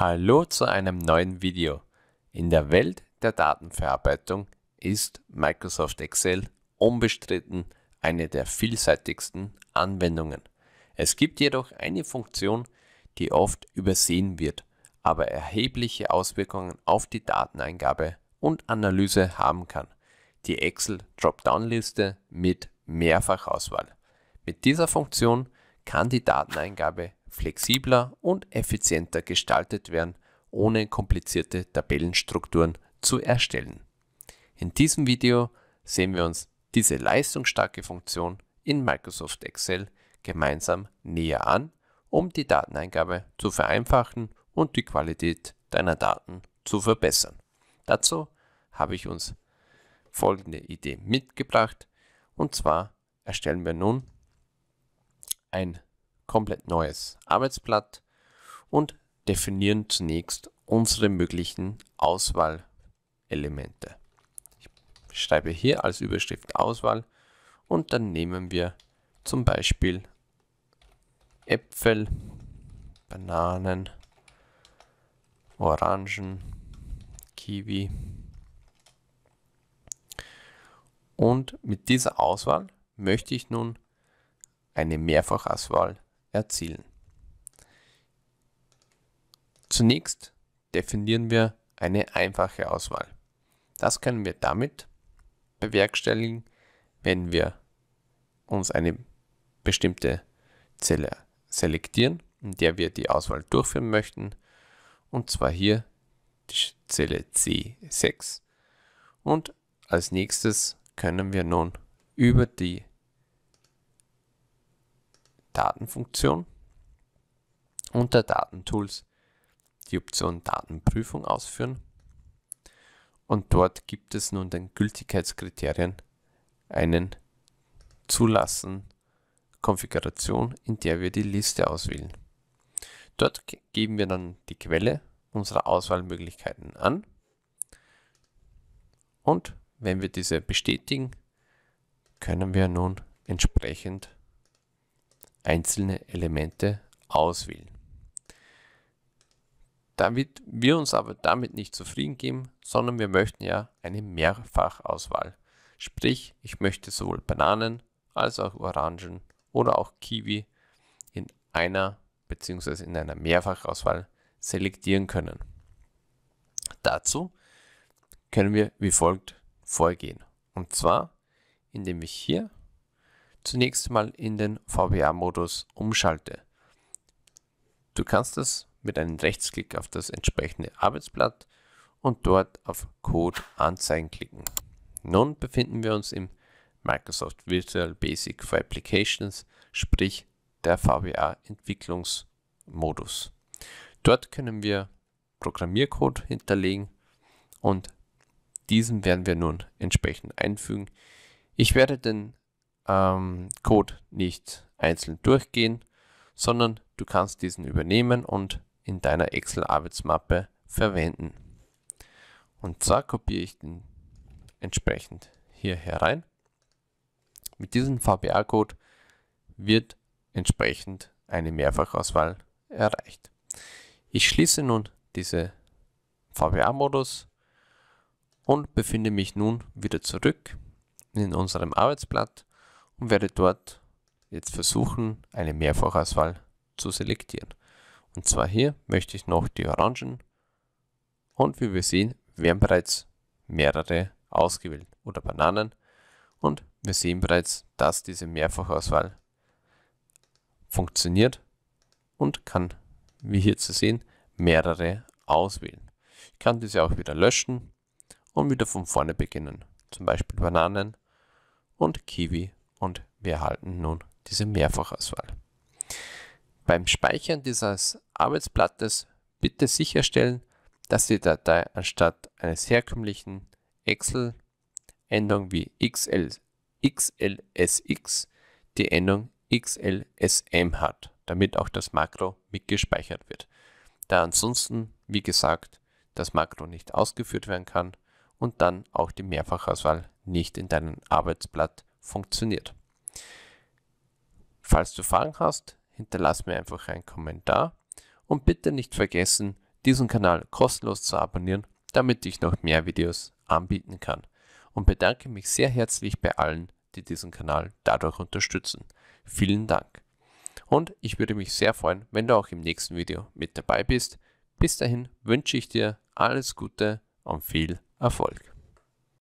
Hallo zu einem neuen Video. In der Welt der Datenverarbeitung ist Microsoft Excel unbestritten eine der vielseitigsten Anwendungen. Es gibt jedoch eine Funktion, die oft übersehen wird, aber erhebliche Auswirkungen auf die Dateneingabe und Analyse haben kann. Die Excel Dropdown-Liste mit Mehrfachauswahl. Mit dieser Funktion kann die Dateneingabe flexibler und effizienter gestaltet werden, ohne komplizierte Tabellenstrukturen zu erstellen. In diesem Video sehen wir uns diese leistungsstarke Funktion in Microsoft Excel gemeinsam näher an, um die Dateneingabe zu vereinfachen und die Qualität deiner Daten zu verbessern. Dazu habe ich uns folgende Idee mitgebracht und zwar erstellen wir nun ein komplett neues Arbeitsblatt und definieren zunächst unsere möglichen Auswahlelemente. Ich schreibe hier als Überschrift Auswahl und dann nehmen wir zum Beispiel Äpfel, Bananen, Orangen, Kiwi. Und mit dieser Auswahl möchte ich nun eine Mehrfachauswahl erzielen. Zunächst definieren wir eine einfache Auswahl. Das können wir damit bewerkstelligen, wenn wir uns eine bestimmte Zelle selektieren, in der wir die Auswahl durchführen möchten, und zwar hier die Zelle C6. Und als nächstes können wir nun über die Datenfunktion unter Datentools die Option Datenprüfung ausführen und dort gibt es nun den Gültigkeitskriterien einen Zulassen Konfiguration, in der wir die Liste auswählen. Dort geben wir dann die Quelle unserer Auswahlmöglichkeiten an und wenn wir diese bestätigen, können wir nun entsprechend einzelne Elemente auswählen. Damit wir uns aber damit nicht zufrieden geben, sondern wir möchten ja eine Mehrfachauswahl. Sprich, ich möchte sowohl Bananen als auch Orangen oder auch Kiwi in einer bzw. in einer Mehrfachauswahl selektieren können. Dazu können wir wie folgt vorgehen. Und zwar, indem ich hier zunächst mal in den VBA-Modus umschalte. Du kannst das mit einem Rechtsklick auf das entsprechende Arbeitsblatt und dort auf Code anzeigen klicken. Nun befinden wir uns im Microsoft Virtual Basic for Applications, sprich der VBA Entwicklungsmodus. Dort können wir Programmiercode hinterlegen und diesen werden wir nun entsprechend einfügen. Ich werde den ähm, Code nicht einzeln durchgehen, sondern du kannst diesen übernehmen und in deiner Excel-Arbeitsmappe verwenden. Und zwar kopiere ich den entsprechend hier herein. Mit diesem VBA-Code wird entsprechend eine Mehrfachauswahl erreicht. Ich schließe nun diese VBA-Modus und befinde mich nun wieder zurück in unserem Arbeitsblatt und werde dort jetzt versuchen, eine Mehrfachauswahl zu selektieren. Und zwar hier möchte ich noch die Orangen und wie wir sehen, werden bereits mehrere ausgewählt oder Bananen und wir sehen bereits, dass diese Mehrfachauswahl funktioniert und kann, wie hier zu sehen, mehrere auswählen. Ich kann diese auch wieder löschen und wieder von vorne beginnen, zum Beispiel Bananen und Kiwi und wir erhalten nun diese Mehrfachauswahl. Beim Speichern dieses Arbeitsblattes bitte sicherstellen, dass die Datei anstatt eines herkömmlichen Excel-Endung wie XL, XLSX die Endung XLSM hat, damit auch das Makro mitgespeichert wird. Da ansonsten, wie gesagt, das Makro nicht ausgeführt werden kann und dann auch die Mehrfachauswahl nicht in deinem Arbeitsblatt funktioniert. Falls du Fragen hast, hinterlass mir einfach einen Kommentar und bitte nicht vergessen, diesen Kanal kostenlos zu abonnieren, damit ich noch mehr Videos anbieten kann. Und bedanke mich sehr herzlich bei allen, die diesen Kanal dadurch unterstützen. Vielen Dank. Und ich würde mich sehr freuen, wenn du auch im nächsten Video mit dabei bist. Bis dahin wünsche ich dir alles Gute und viel Erfolg.